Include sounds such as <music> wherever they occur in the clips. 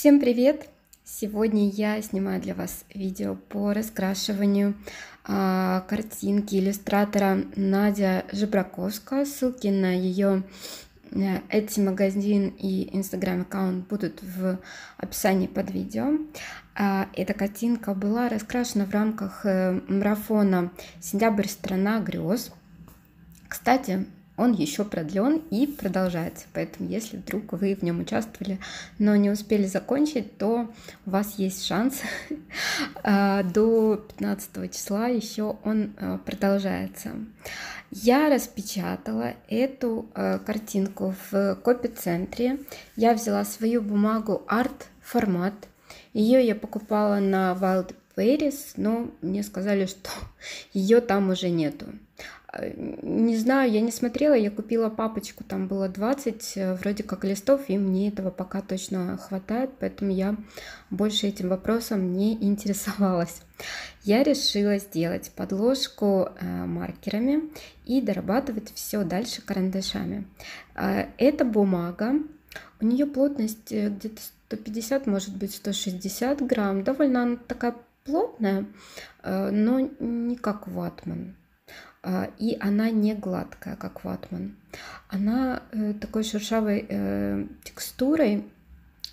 Всем привет! Сегодня я снимаю для вас видео по раскрашиванию а, картинки иллюстратора Надя Жебраковска. Ссылки на ее эти магазин и инстаграм-аккаунт будут в описании под видео. А, эта картинка была раскрашена в рамках э, марафона «Сентябрь. Страна грез». Кстати, он еще продлен и продолжается. Поэтому, если вдруг вы в нем участвовали, но не успели закончить, то у вас есть шанс <laughs> а, до 15 числа еще он а, продолжается. Я распечатала эту а, картинку в копицентре, Я взяла свою бумагу арт-формат. Ее я покупала на Wild Paris, но мне сказали, что <laughs> ее там уже нету. Э, не знаю, я не смотрела, я купила папочку, там было 20 э, вроде как листов, и мне этого пока точно хватает, поэтому я больше этим вопросом не <laughs> интересовалась. Я решила сделать подложку э, маркерами и дорабатывать все дальше карандашами. Это бумага, у нее плотность где-то 150, может быть 160 грамм, довольно она такая плотная, но не как ватман а, и она не гладкая, как ватман. Она э, такой шершавой э, текстурой.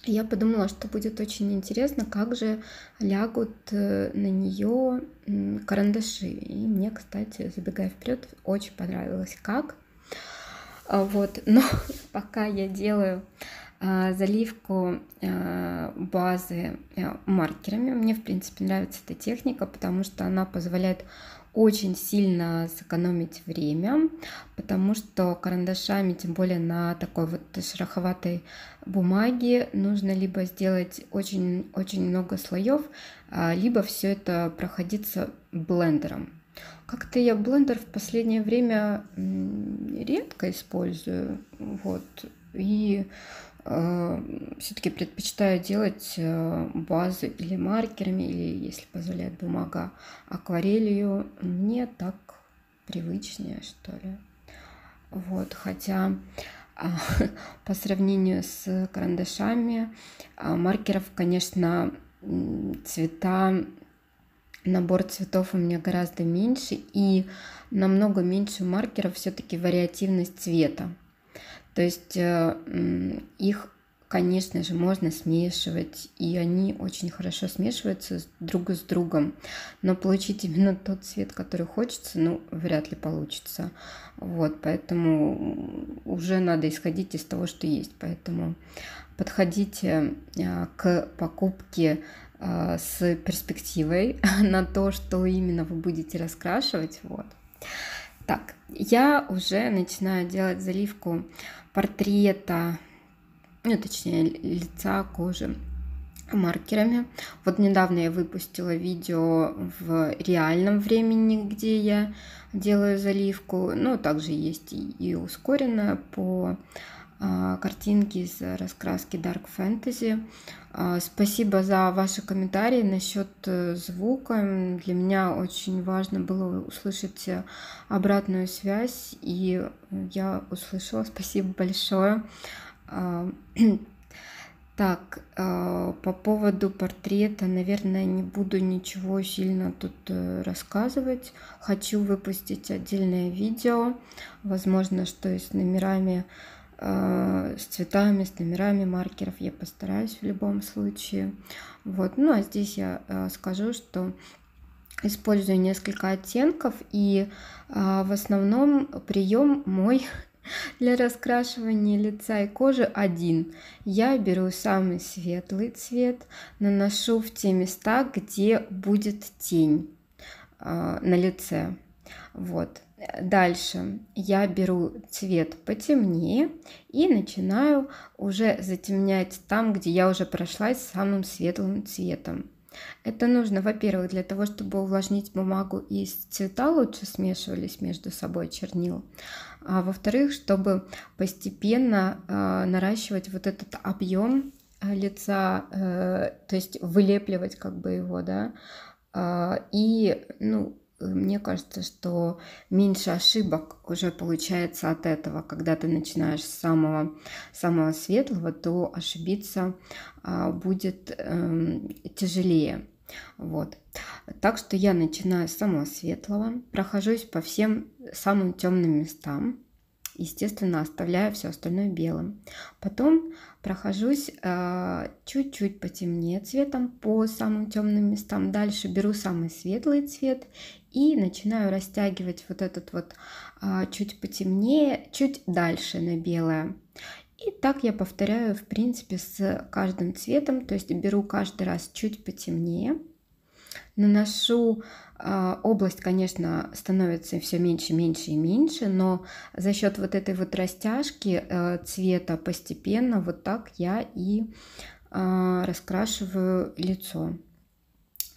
Я подумала, что будет очень интересно, как же лягут э, на нее карандаши. И мне, кстати, забегая вперед, очень понравилось, как. А, вот, <laughs> но пока я делаю а, заливку базы маркерами. Мне, в принципе, нравится эта техника, потому что она позволяет очень сильно сэкономить время, потому что карандашами, тем более на такой вот шероховатой бумаге, нужно либо сделать очень-очень много слоев, а, либо все это проходиться блендером. Как-то я блендер в последнее время редко использую, вот, и Э, все-таки предпочитаю делать э, базу или маркерами, или, если позволяет бумага, акварелью. Мне так привычнее, что ли. Вот, хотя а, <laughs> по сравнению с карандашами, а, маркеров, конечно, цвета, набор цветов у меня гораздо меньше, и намного меньше маркеров все-таки вариативность цвета. То есть э, их, конечно же, можно смешивать, и они очень хорошо смешиваются друг с другом. Но получить именно тот цвет, который хочется, ну, вряд ли получится. Вот, поэтому уже надо исходить из того, что есть. Поэтому подходите э, к покупке э, с перспективой <laughs> на то, что именно вы будете раскрашивать. Вот. Так, я уже начинаю делать заливку портрета, ну точнее лица, кожи маркерами. Вот недавно я выпустила видео в реальном времени, где я делаю заливку. Ну, также есть и ускоренная по а, картинки из раскраски Dark Fantasy. А, спасибо за ваши комментарии насчет э, звука. Для меня очень важно было услышать обратную связь, и я услышала. Спасибо большое. А, <clears throat> так, по поводу портрета, наверное, не буду ничего сильно тут э, рассказывать. Хочу выпустить отдельное видео, возможно, что и с номерами Э, с цветами, с номерами маркеров я постараюсь в любом случае. Вот. Ну а здесь я э, скажу, что использую несколько оттенков и э, в основном прием мой <laughs> для раскрашивания лица и кожи один. Я беру самый светлый цвет, наношу в те места, где будет тень на лице. Вот. Дальше я беру цвет потемнее и начинаю уже затемнять там, где я уже прошлась самым светлым цветом. Это нужно, во-первых, для того, чтобы увлажнить бумагу и цвета лучше смешивались между собой чернил, а во-вторых, чтобы постепенно э, наращивать вот этот объем э, лица, э, то есть вылепливать как бы его, да, э, и, ну, Э, мне кажется, что меньше ошибок уже получается от этого. Когда ты начинаешь с самого, самого светлого, то ошибиться а, будет э, тяжелее. Вот. Так что я начинаю с самого светлого, прохожусь по всем самым темным местам, естественно, оставляя все остальное белым. Потом прохожусь э, чуть-чуть э, потемнее цветом по самым темным местам. Дальше беру самый светлый цвет и начинаю растягивать вот этот вот э, чуть потемнее, чуть дальше на белое. И так я повторяю, в принципе, с каждым цветом, то есть беру каждый раз чуть потемнее наношу а, область, конечно, становится все меньше, меньше и меньше, но за счет вот этой вот растяжки э, цвета постепенно вот так я и а, раскрашиваю лицо.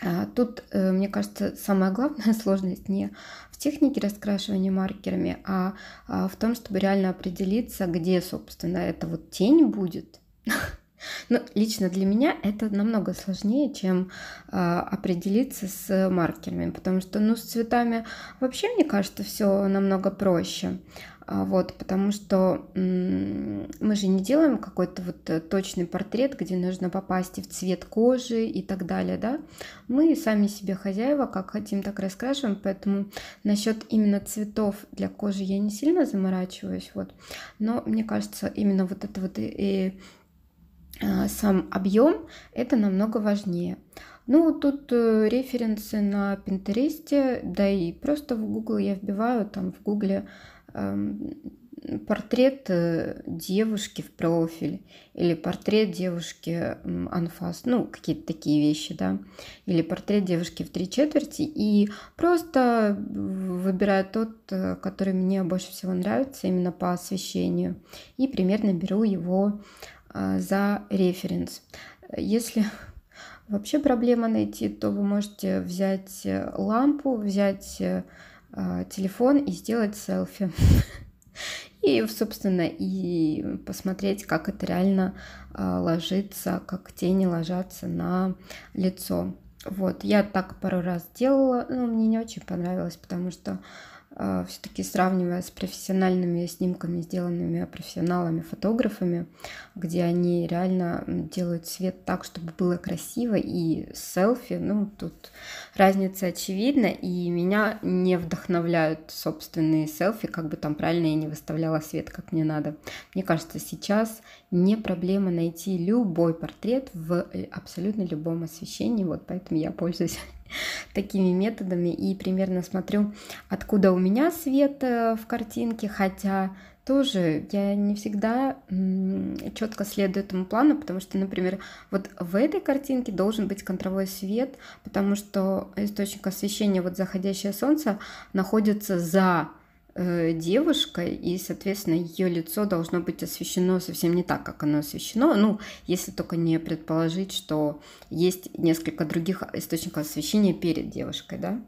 А, тут, э, мне кажется, самая главная <laughs> сложность не в технике раскрашивания маркерами, а в том, чтобы реально определиться, где, собственно, эта вот тень будет, <laughs> Но ну, лично для меня это намного сложнее, чем э, определиться с маркерами, потому что ну, с цветами вообще, мне кажется, все намного проще. А вот, потому что мы же не делаем какой-то вот э, точный портрет, где нужно попасть и в цвет кожи и так далее, да. Мы сами себе хозяева, как хотим, так раскрашиваем, поэтому насчет именно цветов для кожи я не сильно заморачиваюсь, вот. Но мне кажется, именно вот это вот и, и Э, сам объем, это намного важнее. Ну, тут э, референсы на Пинтересте, да и просто в Google я вбиваю, там в Гугле эм, портрет э, девушки в профиль или портрет девушки анфас, ну, какие-то такие вещи, да, или портрет девушки в три четверти, и просто выбираю тот, который мне больше всего нравится именно по освещению, и примерно беру его а, за референс. Если <laughs> вообще проблема найти, то вы можете взять э, лампу, взять э, а, телефон и сделать селфи. <laughs> И, собственно, и посмотреть, как это реально а, ложится, как тени ложатся на лицо. Вот, я так пару раз делала, но мне не очень понравилось, потому что Э, все-таки сравнивая с профессиональными снимками, сделанными профессионалами-фотографами, где они реально делают свет так, чтобы было красиво, и селфи, ну, тут разница очевидна, и меня не вдохновляют собственные селфи, как бы там правильно я не выставляла свет, как мне надо. Мне кажется, сейчас не проблема найти любой портрет в э, абсолютно любом освещении, вот поэтому я пользуюсь <laughs> такими методами и примерно смотрю, откуда у меня свет э, в картинке, хотя тоже я не всегда четко следую этому плану, потому что, например, вот в этой картинке должен быть контровой свет, потому что источник освещения, вот заходящее солнце, находится за Э, девушка, и, соответственно, ее лицо должно быть освещено совсем не так, как оно освещено. Ну, если только не предположить, что есть несколько других источников освещения перед девушкой, да.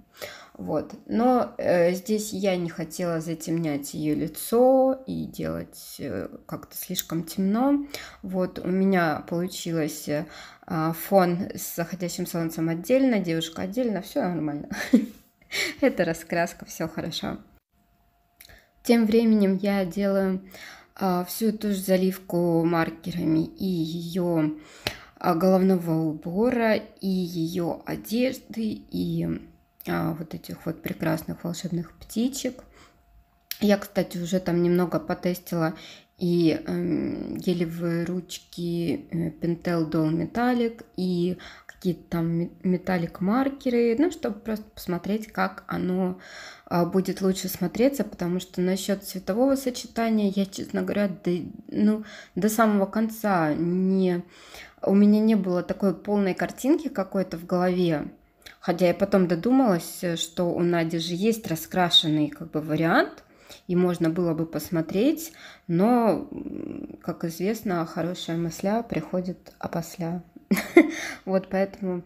Вот. Но э, здесь я не хотела затемнять ее лицо и делать э, как-то слишком темно. Вот у меня получилось э, фон с заходящим солнцем отдельно, девушка отдельно, все нормально. <laughs> Это раскраска, все хорошо. Тем временем я делаю а, всю ту же заливку маркерами и ее а, головного убора, и ее одежды, и а, вот этих вот прекрасных волшебных птичек. Я, кстати, уже там немного потестила и э, гелевые ручки э, Pentel Doll Metallic, и какие-то там металлик-маркеры, ну, чтобы просто посмотреть, как оно а, будет лучше смотреться, потому что насчет цветового сочетания я, честно говоря, до, ну, до самого конца не... У меня не было такой полной картинки какой-то в голове, хотя я потом додумалась, что у Нади же есть раскрашенный как бы вариант, и можно было бы посмотреть, но, как известно, хорошая мысля приходит опосля. <laughs> вот поэтому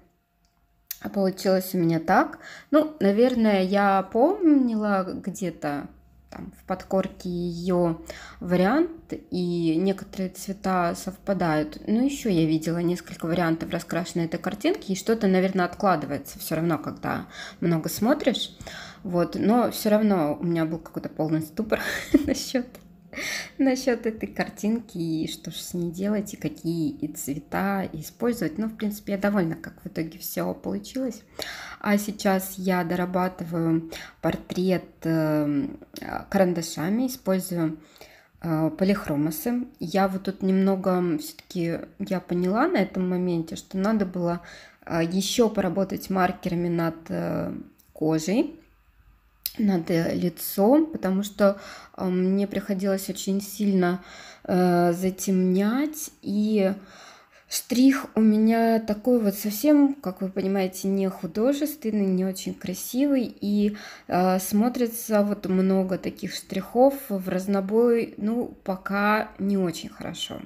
получилось у меня так. Ну, наверное, я помнила где-то там, в подкорке ее вариант, и некоторые цвета совпадают. Ну, еще я видела несколько вариантов раскрашенной этой картинки, и что-то, наверное, откладывается все равно, когда много смотришь. Вот, но все равно у меня был какой-то полный ступор <laughs> насчет <laughs> насчет этой картинки и что же с ней делать, и какие и цвета использовать. Ну, в принципе, я довольна, как в итоге все получилось. А сейчас я дорабатываю портрет э, карандашами, использую э, полихромосы. Я вот тут немного все-таки я поняла на этом моменте, что надо было э, еще поработать маркерами над кожей, над э, лицом, потому что э, мне приходилось очень сильно э, затемнять и Штрих у меня такой вот совсем, как вы понимаете, не художественный, не очень красивый, и э, смотрится вот много таких штрихов в разнобой, ну, пока не очень хорошо.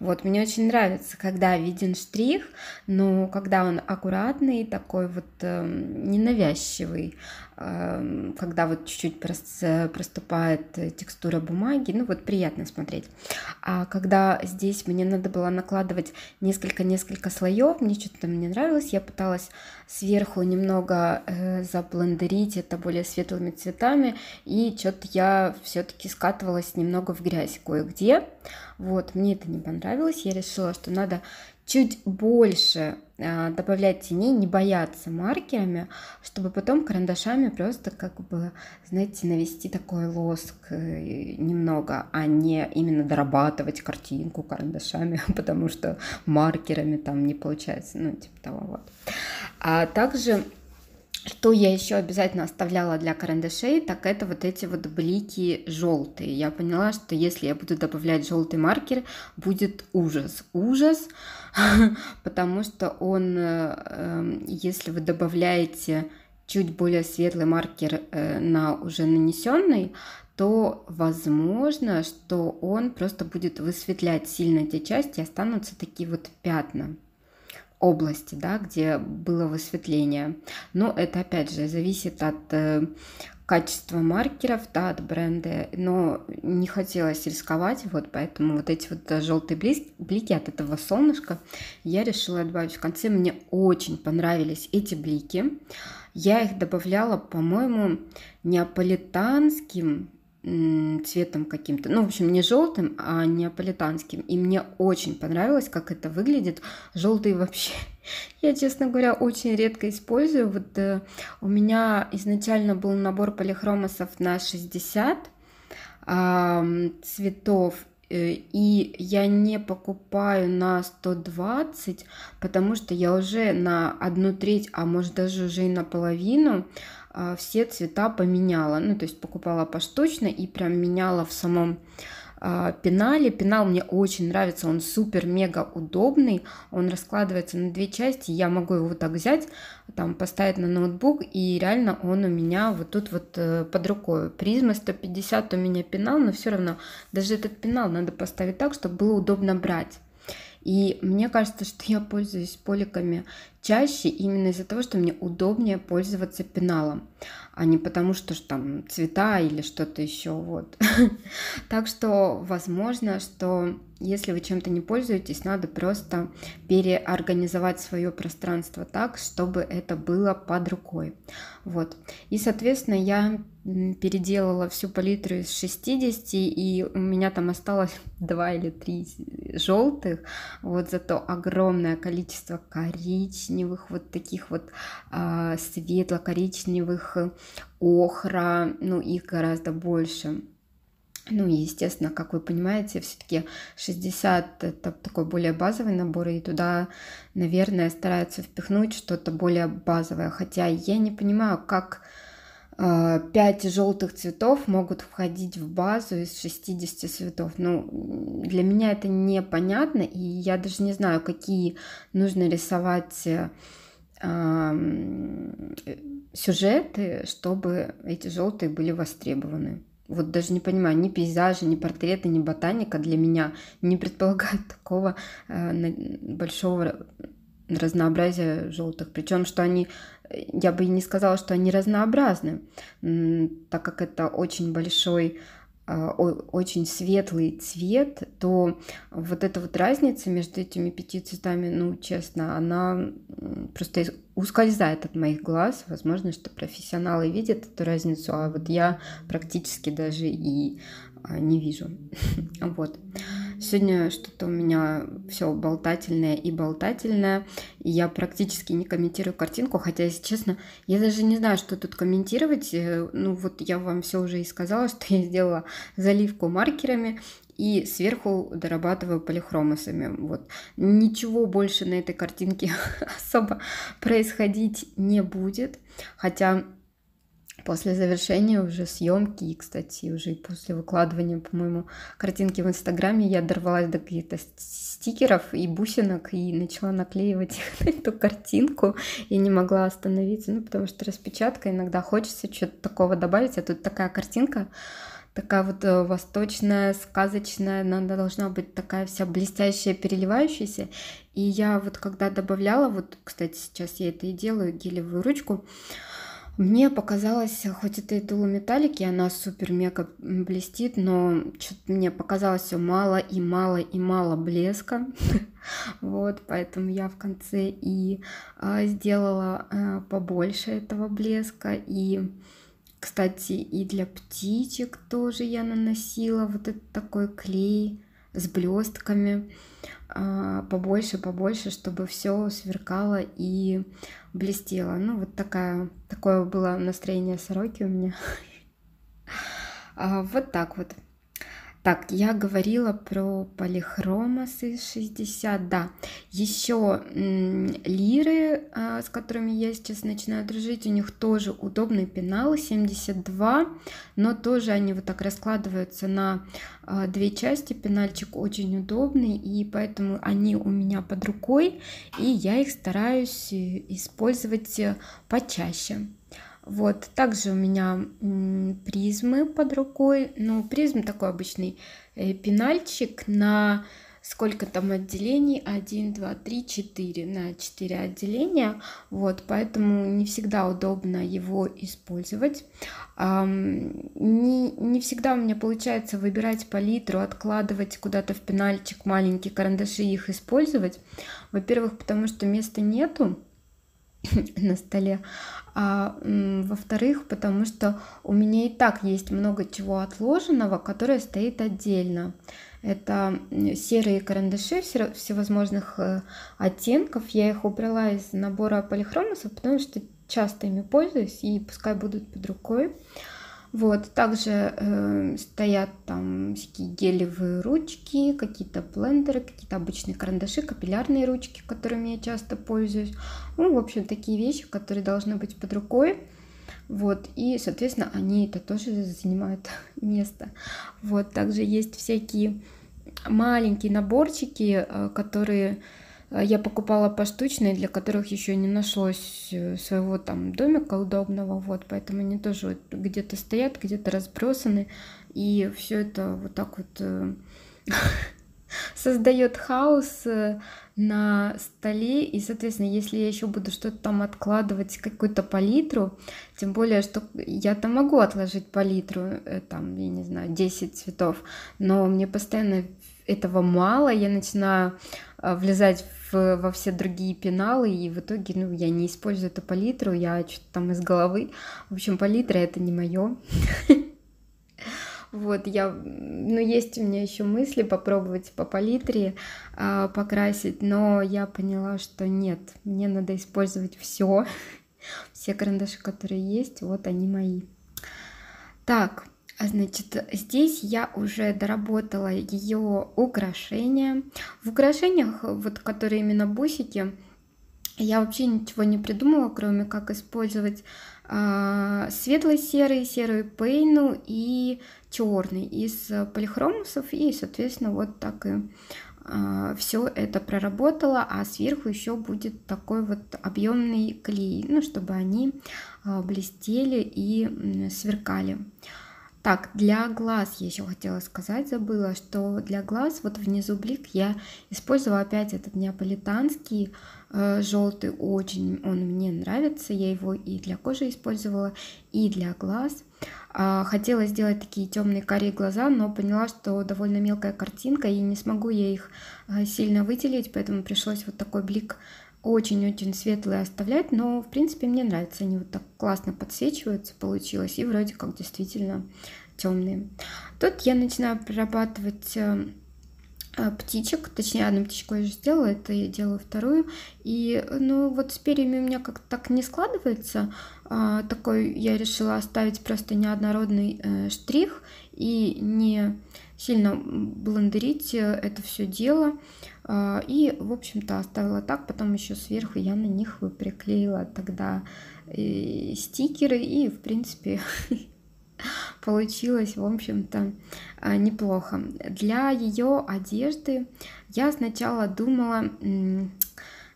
Вот, мне очень нравится, когда виден штрих, но когда он аккуратный, такой вот э, ненавязчивый, э, когда вот чуть-чуть проступает текстура бумаги, ну, вот приятно смотреть. А когда здесь мне надо было накладывать несколько-несколько слоев, мне что-то там не нравилось, я пыталась сверху немного э, заблендерить это более светлыми цветами, и что-то я все-таки скатывалась немного в грязь кое-где, вот, мне это не понравилось, я решила, что надо чуть больше а, добавлять теней, не бояться маркерами, чтобы потом карандашами просто как бы, знаете, навести такой лоск э, немного, а не именно дорабатывать картинку карандашами, <laughs> потому что маркерами там не получается, ну, типа того вот. А также что я еще обязательно оставляла для карандашей, так это вот эти вот блики желтые. Я поняла, что если я буду добавлять желтый маркер, будет ужас. Ужас, <laughs> потому что он, э, эм, если вы добавляете чуть более светлый маркер э, на уже нанесенный, то возможно, что он просто будет высветлять сильно эти части, останутся такие вот пятна области, да, где было высветление. Но это, опять же, зависит от э, качества маркеров, да, от бренда, но не хотелось рисковать, вот поэтому вот эти вот э, желтые блики от этого солнышка я решила добавить в конце. Мне очень понравились эти блики. Я их добавляла, по-моему, неаполитанским цветом каким-то, ну, в общем, не желтым, а неаполитанским. И мне очень понравилось, как это выглядит. Желтый вообще, <laughs> я, честно говоря, очень редко использую. Вот э, у меня изначально был набор полихромосов на 60 э, цветов, э, и я не покупаю на 120, потому что я уже на одну треть, а может даже уже и на половину а, все цвета поменяла. Ну, то есть покупала поштучно и прям меняла в самом а, пенале. Пенал мне очень нравится, он супер-мега удобный, он раскладывается на две части, я могу его вот так взять, там поставить на ноутбук, и реально он у меня вот тут вот э, под рукой. Призма 150 у меня пенал, но все равно даже этот пенал надо поставить так, чтобы было удобно брать. И мне кажется, что я пользуюсь поликами чаще именно из-за того, что мне удобнее пользоваться пеналом, а не потому, что там цвета или что-то еще. Вот. <laughs> Так что, возможно, что если вы чем-то не пользуетесь, надо просто переорганизовать свое пространство так, чтобы это было под рукой. Вот. И, соответственно, я переделала всю палитру из 60, и у меня там осталось 2 <laughs> или 3 желтых, вот зато огромное количество коричневых, вот таких вот э, светло-коричневых, охра, ну их гораздо больше. Ну, естественно, как вы понимаете, все-таки 60 это такой более базовый набор, и туда, наверное, стараются впихнуть что-то более базовое. Хотя я не понимаю, как э, 5 желтых цветов могут входить в базу из 60 цветов. Ну, для меня это непонятно, и я даже не знаю, какие нужно рисовать э, сюжеты, чтобы эти желтые были востребованы вот даже не понимаю, ни пейзажи, ни портреты, ни ботаника для меня не предполагают <laughs> такого э, большого разнообразия желтых. Причем, что они, э, я бы и не сказала, что они разнообразны, так как это очень большой а, очень светлый цвет, то вот эта вот разница между этими пяти цветами, ну, честно, она просто ускользает от моих глаз. Возможно, что профессионалы видят эту разницу, а вот я практически даже и а, не вижу. <laughs> Вот. Сегодня что-то у меня все болтательное и болтательное. И я практически не комментирую картинку, хотя, если честно, я даже не знаю, что тут комментировать. Э, ну вот я вам все уже и сказала, <laughs> что я сделала заливку маркерами и сверху дорабатываю полихромосами. Вот. Ничего больше на этой картинке <laughs> особо происходить не будет. Хотя После завершения уже съемки и, кстати, уже и после выкладывания, по-моему, картинки в Инстаграме я дорвалась до каких-то стикеров и бусинок и начала наклеивать их <laughs> на эту картинку. и не могла остановиться, ну, потому что распечатка иногда хочется что-то такого добавить, а тут такая картинка, такая вот э, восточная, сказочная, она должна быть такая вся блестящая, переливающаяся. И я вот когда добавляла, вот, кстати, сейчас я это и делаю, гелевую ручку, мне показалось, хоть это и тула металлики, она супер-мега блестит, но что-то мне показалось все мало и мало и мало блеска. <laughs> Вот, поэтому я в конце и а, сделала а, побольше этого блеска. И, кстати, и для птичек тоже я наносила вот этот такой клей с блестками, а, побольше, побольше, чтобы все сверкало и блестело. Ну, вот такая, такое было настроение сороки у меня. <laughs> А, вот так вот. Так, я говорила про полихромосы 60, да. Еще лиры, а, с которыми я сейчас начинаю дружить, у них тоже удобный пенал 72, но тоже они вот так раскладываются на а, две части. Пенальчик очень удобный, и поэтому они у меня под рукой, и я их стараюсь э, использовать э, почаще. Вот, также у меня призмы под рукой. Ну, призм такой обычный э, пенальчик на сколько там отделений, 1, 2, 3, 4, на 4 отделения, вот, поэтому не всегда удобно его использовать. Не, не всегда у меня получается выбирать палитру, откладывать куда-то в пенальчик маленькие карандаши и их использовать. Во-первых, потому что места нету, <coughs> на столе, а во-вторых, потому что у меня и так есть много чего отложенного, которое стоит отдельно. Это серые карандаши всевозможных э, оттенков. Я их убрала из набора полихромосов, потому что часто ими пользуюсь, и пускай будут под рукой. Вот, также э, стоят там всякие гелевые ручки, какие-то блендеры, какие-то обычные карандаши, капиллярные ручки, которыми я часто пользуюсь. Ну, в общем, такие вещи, которые должны быть под рукой. Вот, и, соответственно, они это тоже занимают <laughs> место. Вот, также есть всякие маленькие наборчики, э, которые а, я покупала поштучные, для которых еще не нашлось э, своего там домика удобного, вот, поэтому они тоже вот где-то стоят, где-то разбросаны, и все это вот так вот э, <laughs> создает хаос э, на столе, и, соответственно, если я еще буду что-то там откладывать, какую-то палитру, тем более, что я там могу отложить палитру, там, я не знаю, 10 цветов, но мне постоянно этого мало, я начинаю влезать во все другие пеналы, и в итоге, ну, я не использую эту палитру, я что-то там из головы. В общем, палитра это не мое. <laughs> Вот, я, ну, есть у меня еще мысли попробовать по палитре а, покрасить, но я поняла, что нет, мне надо использовать все, <laughs> все карандаши, которые есть, вот они мои. Так, а, значит, здесь я уже доработала ее украшения. В украшениях, вот которые именно бусики, я вообще ничего не придумала, кроме как использовать э, светло-серый, серую пейну и черный из полихромусов. И, соответственно, вот так и э, а, все это проработала. А сверху еще будет такой вот объемный клей, ну, чтобы они э, блестели и э, сверкали. Так, для глаз я еще хотела сказать, забыла, что для глаз вот внизу блик я использовала опять этот неаполитанский э, желтый, очень он мне нравится, я его и для кожи использовала, и для глаз. Э, хотела сделать такие темные карие глаза, но поняла, что довольно мелкая картинка, и не смогу я их э, сильно выделить, поэтому пришлось вот такой блик очень-очень светлые оставлять, но, в принципе, мне нравится. Они вот так классно подсвечиваются, получилось, и вроде как действительно темные. Тут я начинаю прорабатывать э, э, птичек, точнее одну птичку я уже сделала, это я делаю вторую, и э, ну вот с перьями у меня как-то так не складывается, а, такой я решила оставить просто неоднородный э, штрих и не сильно блендерить это все дело, а, и, в общем-то, оставила так. Потом еще сверху я на них приклеила тогда э, стикеры. И, в принципе, <laughs> получилось, в общем-то, а, неплохо. Для ее одежды я сначала думала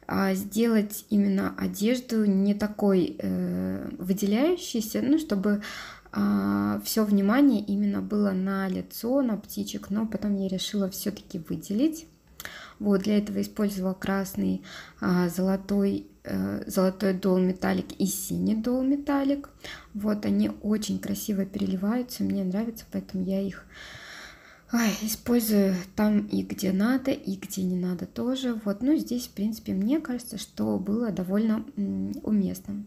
а, сделать именно одежду не такой э, выделяющейся, ну, чтобы э, все внимание именно было на лицо, на птичек, но потом я решила все-таки выделить вот, для этого использовала красный, а, золотой, э, золотой дол металлик и синий дол металлик. Вот, они очень красиво переливаются, мне нравится, поэтому я их использую там и где надо, и где не надо тоже. Вот, ну здесь, в принципе, мне кажется, что было довольно уместно.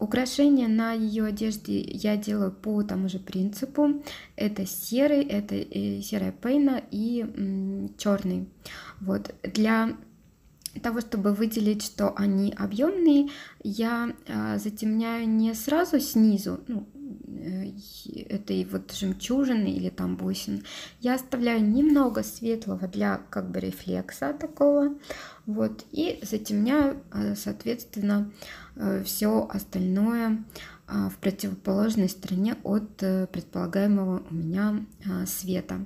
Украшения на ее одежде я делаю по тому же принципу. Это серый, это э, серая пейна и черный. Вот. Для того, чтобы выделить, что они объемные, я а, затемняю не сразу снизу, ну, Э, этой вот жемчужины или там бусин. Я оставляю немного светлого для как бы рефлекса такого, вот, и затемняю, э, соответственно, э, все остальное а, в противоположной стороне от предполагаемого у меня а, света.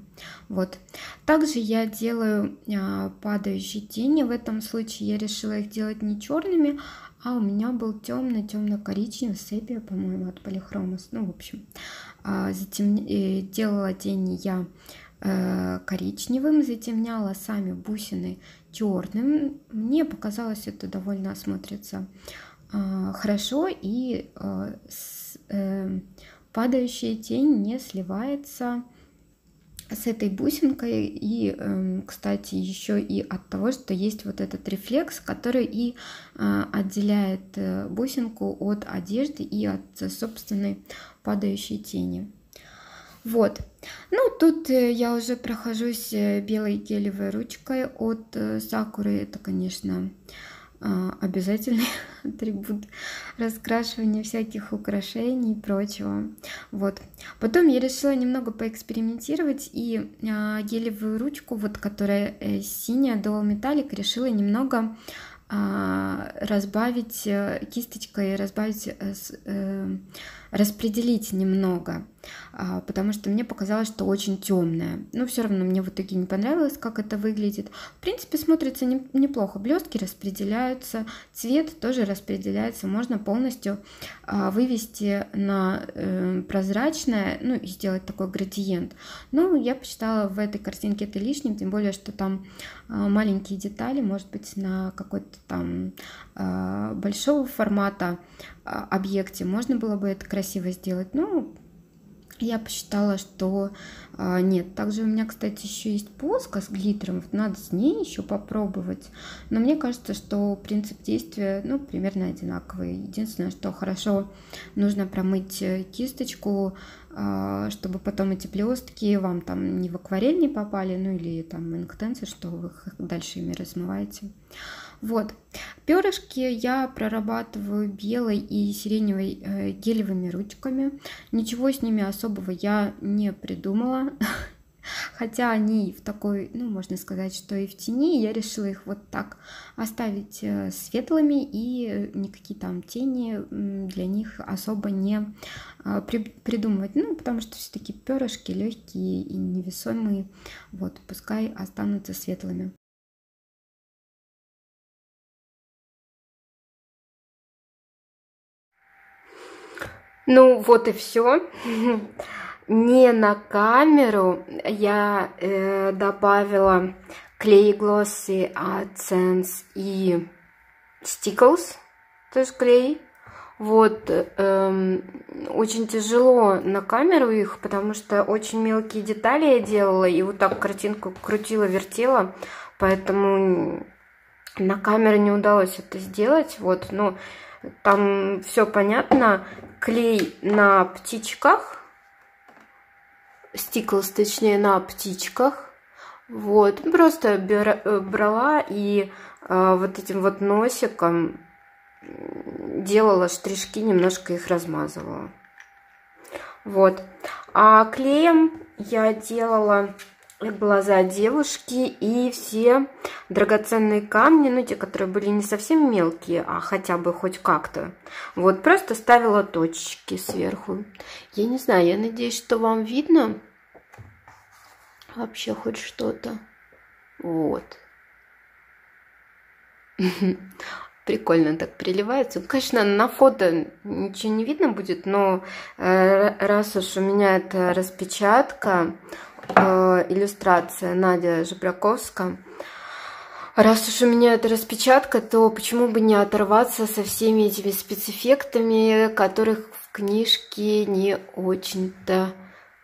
Вот. Также я делаю а, падающие тени. В этом случае я решила их делать не черными, а у меня был темно-темно-коричневый, сепия, по-моему, от полихрома. Ну, в общем, а, затем... Э, делала тени я э, коричневым, затемняла сами бусины черным. Мне показалось, это довольно смотрится а, хорошо и э, падающая тень не сливается с этой бусинкой и, эм, кстати, еще и от того, что есть вот этот рефлекс, который и э, отделяет э, бусинку от одежды и от собственной падающей тени. Вот. Ну, тут э, я уже прохожусь белой гелевой ручкой от Сакуры. Это, конечно, а, обязательный <laughs> атрибут раскрашивания всяких украшений и прочего. Вот. Потом я решила немного поэкспериментировать и а, гелевую ручку, вот которая э, синяя, Dual Metallic, решила немного а, разбавить э, кисточкой, разбавить э, распределить немного, а, потому что мне показалось, что очень темное. Но все равно мне в итоге не понравилось, как это выглядит. В принципе, смотрится неплохо. Блестки распределяются, цвет тоже распределяется. Можно полностью а, вывести на э, прозрачное, ну и сделать такой градиент. Но я посчитала в этой картинке это лишним, тем более, что там а, маленькие детали, может быть, на какой-то там большого формата а, объекте. Можно было бы это красиво сделать, но я посчитала, что а, нет. Также у меня, кстати, еще есть полоска с глиттером. надо с ней еще попробовать. Но мне кажется, что принцип действия ну, примерно одинаковый. Единственное, что хорошо нужно промыть э, кисточку, а, чтобы потом эти блестки вам там не в акварель не попали, ну или там инктенсы, что вы их дальше ими размываете. Вот. Перышки я прорабатываю белой и сиреневой э, гелевыми ручками. Ничего с ними особого я не придумала. <laughs> Хотя они в такой, ну, можно сказать, что и в тени, я решила их вот так оставить э, светлыми, и никакие там тени для них особо не э, придумывать. Ну, потому что все-таки перышки легкие и невесомые, вот, пускай останутся светлыми. Ну вот и все. Не на камеру я э, добавила клей глоссы AdSense и Stickles, то есть клей. Вот, эм, очень тяжело на камеру их, потому что очень мелкие детали я делала, и вот так картинку крутила-вертела, поэтому на камеру не удалось это сделать, вот, Но ну, там все понятно, клей на птичках, стиклс, точнее, на птичках. Вот, просто э, брала и э, вот этим вот носиком делала штришки, немножко их размазывала. Вот. А клеем я делала глаза девушки и все драгоценные камни, ну те, которые были не совсем мелкие, а хотя бы хоть как-то. Вот просто ставила точечки сверху. Я не знаю, я надеюсь, что вам видно вообще хоть что-то. Вот. <laughs> Прикольно так приливается. Ну, конечно, на фото ничего не видно будет, но э, раз уж у меня это распечатка, Э, иллюстрация Надя Жебраковская. Раз уж у меня это распечатка, то почему бы не оторваться со всеми этими спецэффектами, которых в книжке не очень-то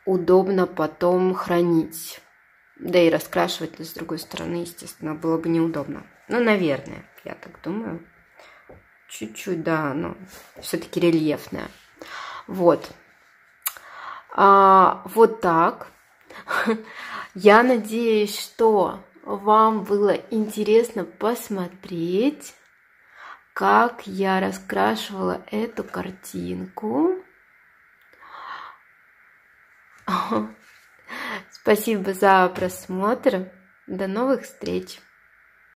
удобно потом хранить. Да и раскрашивать с другой стороны, естественно, было бы неудобно. Ну, наверное, я так думаю. Чуть-чуть, да, но все-таки рельефная. Вот. А, вот так. <laughs> Я надеюсь, что вам было интересно посмотреть, как я раскрашивала эту картинку. <laughs> Спасибо за просмотр. До новых встреч!